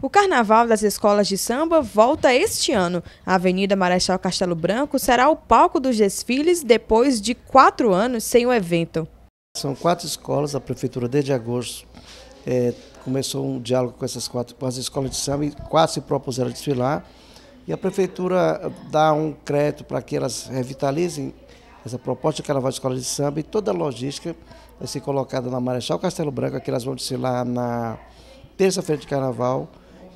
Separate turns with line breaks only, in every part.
O Carnaval das Escolas de Samba volta este ano. A Avenida Marechal Castelo Branco será o palco dos desfiles depois de quatro anos sem o evento.
São quatro escolas, a Prefeitura desde agosto é, começou um diálogo com essas quatro com as escolas de samba e quase se propuseram a desfilar. E a Prefeitura dá um crédito para que elas revitalizem essa proposta de Carnaval de Escolas de Samba e toda a logística vai ser colocada na Marechal Castelo Branco, que elas vão desfilar na terça-feira de Carnaval,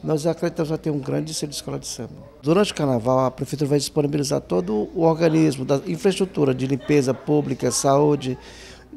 nós acreditamos que vai ter um grande centro de escola de samba. Durante o carnaval, a prefeitura vai disponibilizar todo o organismo da infraestrutura de limpeza pública, saúde,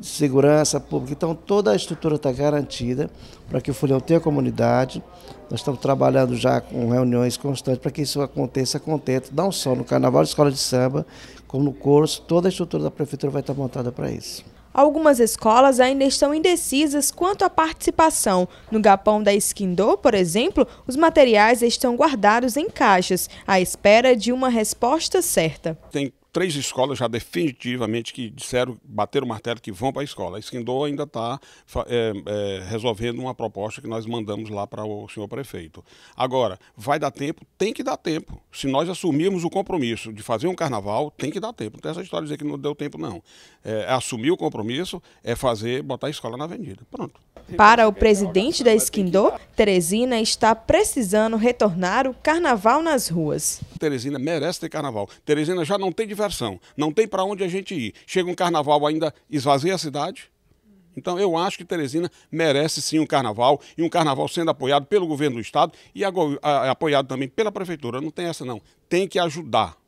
segurança pública. Então, toda a estrutura está garantida para que o Folhão tenha comunidade. Nós estamos trabalhando já com reuniões constantes para que isso aconteça contento, não só no Carnaval de Escola de Samba, como no curso. Toda a estrutura da prefeitura vai estar montada para isso.
Algumas escolas ainda estão indecisas quanto à participação. No Gapão da Esquindô, por exemplo, os materiais estão guardados em caixas, à espera de uma resposta certa.
Tem três escolas já definitivamente que disseram, bateram o martelo que vão para a escola. A Esquindor ainda está é, é, resolvendo uma proposta que nós mandamos lá para o senhor prefeito. Agora, vai dar tempo? Tem que dar tempo. Se nós assumirmos o compromisso de fazer um carnaval, tem que dar tempo. Não tem essa história de dizer que não deu tempo, não. É, é assumir o compromisso é fazer, botar a escola na avenida.
Pronto. Para o presidente da Esquindô, Teresina está precisando retornar o carnaval nas ruas.
Teresina merece ter carnaval. Teresina já não tem diversão, não tem para onde a gente ir. Chega um carnaval ainda esvazia a cidade. Então eu acho que Teresina merece sim um carnaval e um carnaval sendo apoiado pelo governo
do estado e apoiado também pela prefeitura. Não tem essa não. Tem que ajudar.